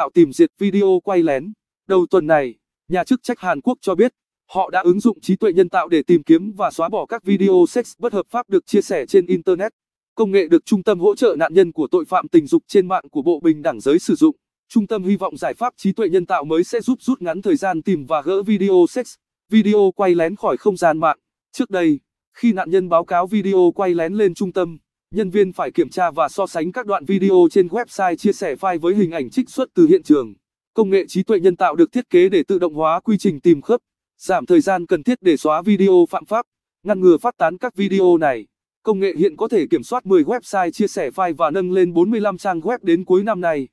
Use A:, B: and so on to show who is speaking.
A: tạo tìm diệt video quay lén. Đầu tuần này, nhà chức trách Hàn Quốc cho biết, họ đã ứng dụng trí tuệ nhân tạo để tìm kiếm và xóa bỏ các video sex bất hợp pháp được chia sẻ trên Internet. Công nghệ được Trung tâm hỗ trợ nạn nhân của tội phạm tình dục trên mạng của Bộ Bình đẳng giới sử dụng. Trung tâm hy vọng giải pháp trí tuệ nhân tạo mới sẽ giúp rút ngắn thời gian tìm và gỡ video sex, video quay lén khỏi không gian mạng. Trước đây, khi nạn nhân báo cáo video quay lén lên trung tâm, nhân viên phải kiểm tra và so sánh các đoạn video trên website chia sẻ file với hình ảnh trích xuất từ hiện trường. Công nghệ trí tuệ nhân tạo được thiết kế để tự động hóa quy trình tìm khớp, giảm thời gian cần thiết để xóa video phạm pháp, ngăn ngừa phát tán các video này. Công nghệ hiện có thể kiểm soát 10 website chia sẻ file và nâng lên 45 trang web đến cuối năm
B: nay.